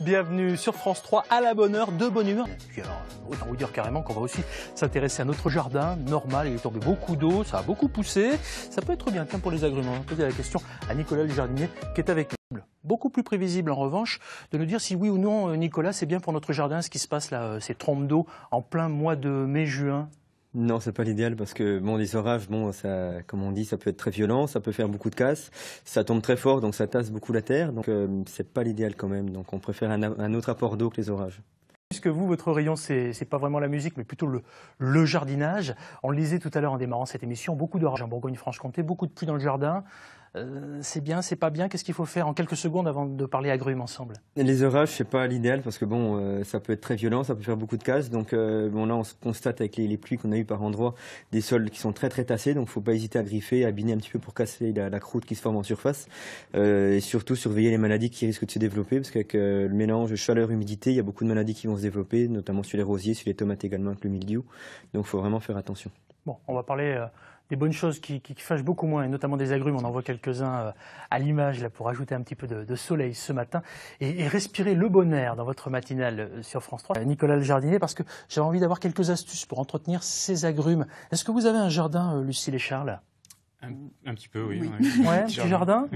bienvenue sur France 3 à la bonne heure, de bonne humeur. Et puis alors, autant vous dire carrément qu'on va aussi s'intéresser à notre jardin normal. Il est tombé beaucoup d'eau, ça a beaucoup poussé. Ça peut être bien tiens, pour les agrumes. On hein. va poser la question à Nicolas le jardinier qui est avec nous. Beaucoup plus prévisible en revanche de nous dire si oui ou non, euh, Nicolas, c'est bien pour notre jardin ce qui se passe là, euh, ces trompes d'eau en plein mois de mai-juin. Non, c'est pas l'idéal parce que bon, les orages, bon, ça, comme on dit, ça peut être très violent, ça peut faire beaucoup de casse, ça tombe très fort, donc ça tasse beaucoup la terre, donc euh, ce n'est pas l'idéal quand même. Donc on préfère un, autre apport d'eau que les orages. Puisque vous, votre rayon, c'est n'est pas vraiment la musique, mais plutôt le, le jardinage. On le lisait tout à l'heure en démarrant cette émission, beaucoup d'orages en Bourgogne-Franche-Comté, beaucoup de pluie dans le jardin. Euh, c'est bien, c'est pas bien, qu'est-ce qu'il faut faire en quelques secondes avant de parler agrumes ensemble Les orages, c'est pas l'idéal parce que bon, euh, ça peut être très violent, ça peut faire beaucoup de casse. Donc euh, bon, là, on se constate avec les, pluies qu'on a eues par endroits des sols qui sont très très tassés, donc faut pas hésiter à griffer, à biner un petit peu pour casser la, croûte qui se forme en surface et surtout surveiller les maladies qui risquent de se développer parce qu'avec le mélange chaleur-humidité, il y a beaucoup de maladies qui vont se développer, notamment sur les rosiers, sur les tomates également avec le mildiou. Donc faut vraiment faire attention. Bon, on va parler des bonnes choses qui, fâchent beaucoup moins, et notamment des agrumes. On en voit quelques-uns euh, à l'image là pour ajouter un petit peu de, soleil ce matin et, respirer le bon air dans votre matinale euh, sur France 3. Euh, Nicolas Le Jardinier, parce que j'avais envie d'avoir quelques astuces pour entretenir ces agrumes. Est-ce que vous avez un jardin, Lucie et Charles Mm. Un, petit peu, oui. petit jardin.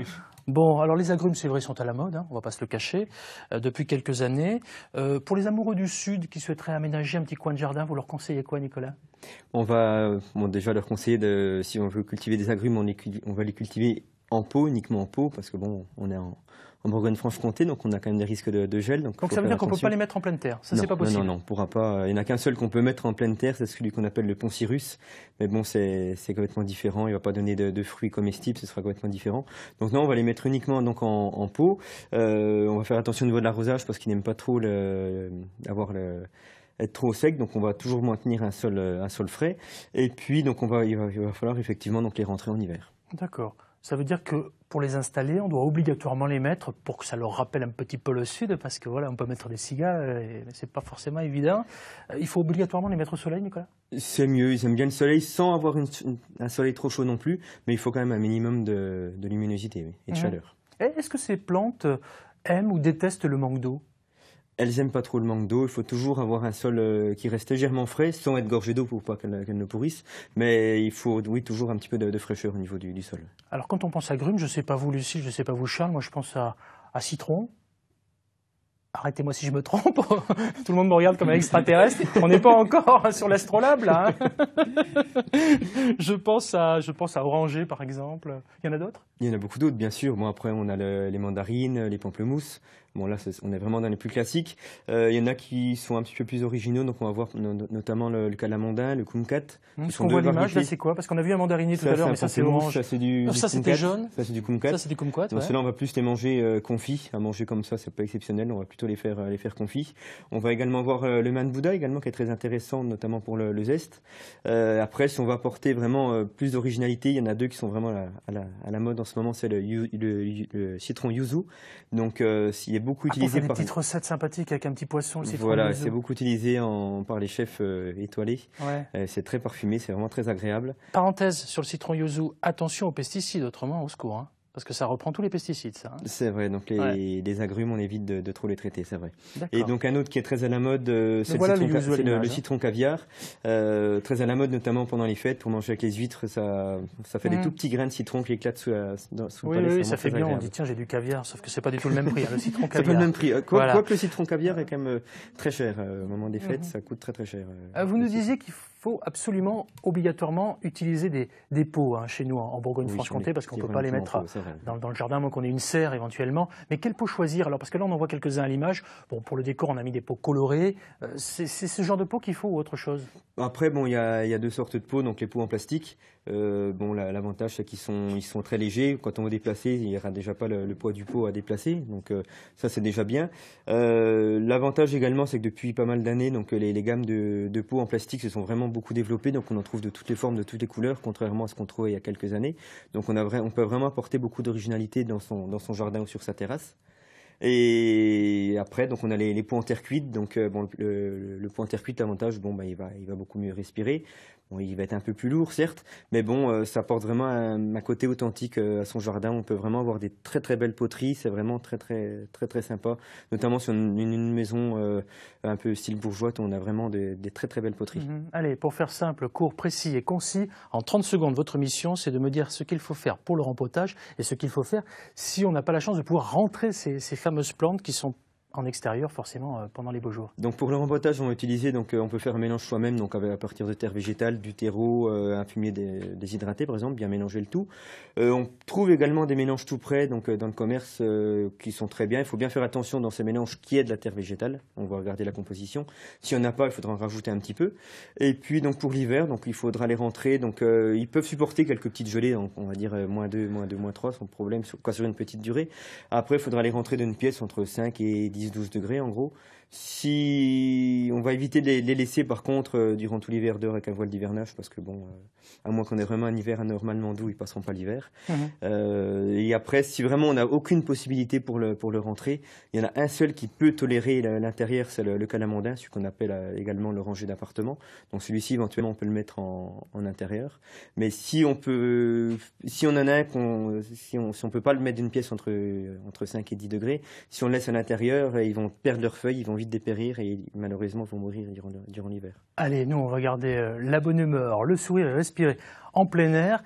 Bon, alors les agrumes, c'est vrai, sont à la mode, hein, on ne va pas se le cacher, euh, depuis quelques années. Euh, pour les amoureux du Sud qui souhaiteraient aménager un petit coin de jardin, vous leur conseillez quoi, Nicolas On va euh, déjà leur conseiller, de, si on veut cultiver des agrumes, on, on va les cultiver en pot, uniquement en pot, parce que bon, on est en, en Bourgogne-Franche-Comté, donc on a quand même des risques de, gel. Donc, ça veut dire qu'on ne peut pas les mettre en pleine terre, ça c'est pas possible. Non, non, pourra pas. Euh, il n'y en a qu'un seul qu'on peut mettre en pleine terre, c'est celui qu'on appelle le poncirus. Mais bon, c'est complètement différent, il ne va pas donner de, fruits comestibles, ce sera complètement différent. Donc non, on va les mettre uniquement donc, en, pot. Euh, on va faire attention au niveau de l'arrosage parce qu'il n'aime pas trop avoir être trop sec, donc on va toujours maintenir un sol, euh, frais. Et puis, donc on il, va, il va falloir effectivement donc les rentrer en hiver. D'accord. Ça veut dire que pour les installer, on doit obligatoirement les mettre pour que ça leur rappelle un petit peu le sud, parce que voilà, on peut mettre des cigales, mais euh, c'est pas forcément évident. Euh, il faut obligatoirement les mettre au soleil, Nicolas C'est mieux, ils aiment bien le soleil sans avoir un soleil trop chaud non plus, mais il faut quand même un minimum de, luminosité et de mhm. chaleur. Est-ce que ces plantes euh, aiment ou détestent le manque d'eau elles aiment pas trop le manque d'eau. Il faut toujours avoir un sol euh, qui reste légèrement frais, sans être gorgé d'eau pour pas qu'elles ne pourrissent. Mais il faut, oui, toujours un petit peu de, fraîcheur au niveau du, sol. Alors, quand on pense à grume, je ne sais pas vous, Lucie, je ne sais pas vous, Charles, moi, je pense à, citron. Arrêtez-moi si je me trompe. Tout le monde me regarde comme un extraterrestre. On n'est pas encore sur l'astrolabe, hein. je, pense à, je pense à par exemple. Il y en a d'autres Il y en a beaucoup d'autres, bien sûr. Bon, après, on a les mandarines, les pamplemousses. Bon, là, on est vraiment dans les plus classiques. Euh, il y en a qui sont un petit peu plus originaux, donc on va voir notamment le, le le kumkat. Mmh, ce qu'on voit l'image, là, c'est quoi Parce qu'on a vu un mandarinier tout à l'heure, mais ça, c'est orange. Ça, c'est du, ça, jaune. Ça, c'est du kumkat. Ça, c'est du kumkat. Donc, là on va plus les manger euh, À manger comme ça, c'est pas exceptionnel. On va plutôt les faire, euh, les confits. On va également voir euh, le man également, qui est très intéressant, notamment pour le, zeste. après, si on va porter vraiment plus d'originalité, il y en a deux qui sont vraiment à la, mode en ce moment, c'est le, citron yuzu. Donc, s'il beaucoup utilisé pour par... des petites recettes avec un petit poisson, le Voilà, c'est beaucoup utilisé en... par les chefs euh, étoilés. Euh, c'est très parfumé, c'est vraiment très agréable. Parenthèse sur le citron yuzu, attention aux pesticides, autrement au secours. Hein. Parce que ça reprend tous les pesticides, ça. Hein. c'est vrai, donc les, les, agrumes, on évite de, de trop les traiter, c'est vrai. Et donc un autre qui est très à la mode, euh, c'est le, citron caviar. Euh, très à la mode, notamment pendant les fêtes, pour manger avec les huîtres, ça, ça fait des mm. tout petits grains de citron qui éclatent sous, la, dans, sous oui, le Oui, ça fait bien, on dit tiens, j'ai du caviar, sauf que c'est pas du tout le même prix, hein, le citron caviar. C'est pas le même prix. Euh, quoique le citron caviar est quand même euh, très cher. Au moment des mm-hmm. fêtes, ça coûte très très cher. vous nous disiez qu'il faut faut absolument, obligatoirement utiliser des, pots hein, chez nous en, Bourgogne-Franche-Comté parce qu'on ne peut pas les mettre dans, le jardin, moins qu'on ait une serre éventuellement. Mais quel pot choisir Alors, parce que là, on en voit quelques-uns à l'image. Bon, pour le décor, on a mis des pots colorés. Euh, c'est ce genre de pot qu'il faut ou autre chose Après, bon, il y a, deux sortes de pots, donc les pots en plastique. Euh, bon, l'avantage, c'est qu'ils sont, ils sont très légers. Quand on veut déplacer, il n'y aura déjà pas le, poids du pot à déplacer. Donc, euh, ça, c'est déjà bien. l'avantage également, c'est que depuis pas mal d'années, donc les, gammes de, de pots en plastique se sont vraiment beaucoup développé, donc on en trouve de toutes les formes, de toutes les couleurs, contrairement à ce qu'on trouvait il y a quelques années. Donc on, peut vraiment apporter beaucoup d'originalité dans son jardin ou sur sa terrasse. Et après, donc on a les, les points en terre cuite. Donc euh, bon, le, le, point en terre cuite, l'avantage, bon, bah, il, va, il va beaucoup mieux respirer. Bon, il va être un peu plus lourd, certes, mais bon, euh, ça apporte vraiment un, côté authentique euh, à son jardin. On peut vraiment avoir des très très belles poteries. C'est vraiment très très très très sympa. Notamment sur une, maison un peu style bourgeoise on a vraiment des, très très belles poteries. Mhm. Allez, pour faire simple, court, précis et concis, en 30 secondes, votre mission, c'est de me dire ce qu'il faut faire pour le rempotage et ce qu'il faut faire si on n'a pas la chance de pouvoir rentrer ces, ces fameuses plantes qui sont en extérieur forcément euh, pendant les beaux jours. Donc pour le rempotage, on donc euh, on peut faire un mélange soi-même donc à partir de terre végétale, du terreau, euh, un fumier déshydraté par exemple, bien mélanger le tout. on trouve également des mélanges tout près donc dans le commerce qui sont très bien. Il faut bien faire attention dans ces mélanges qui est de la terre végétale. On va regarder la composition. Si on n'a pas, il faudra en rajouter un petit peu. Et puis donc pour l'hiver, donc il faudra les rentrer. Donc ils peuvent supporter quelques petites gelées, donc, on va dire moins 2, moins 2, moins 3 sans problème, sur, quoi, sur une petite durée. Après, il faudra les rentrer d'une pièce entre 5 et 10 12 degrés en gros. Si on va éviter de les, laisser par contre euh, durant tout l'hiver dehors avec un voile d'hivernage parce que bon, euh, à moins qu'on ait vraiment un hiver anormalement doux, ils passeront pas l'hiver. Mhm. Euh, et après, si vraiment on n'a aucune possibilité pour le, pour le rentrer, il y en a un seul qui peut tolérer l'intérieur, c'est le, calamandin, celui qu'on appelle également le rangé d'appartement. Donc celui-ci, éventuellement, on peut le mettre en, intérieur. Mais si on peut, si on en a un, si on si ne peut pas le mettre d'une pièce entre, entre 5 et 10 degrés, si on le laisse à l'intérieur, ils vont perdre leurs feuilles, ils vont vite dépérir et malheureusement Allez, nous, on va euh, la bonne humeur, le sourire et respirer en plein air.